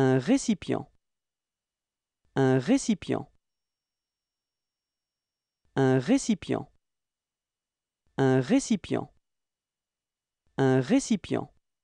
Un récipient. Un récipient. Un récipient. Un récipient. Un récipient.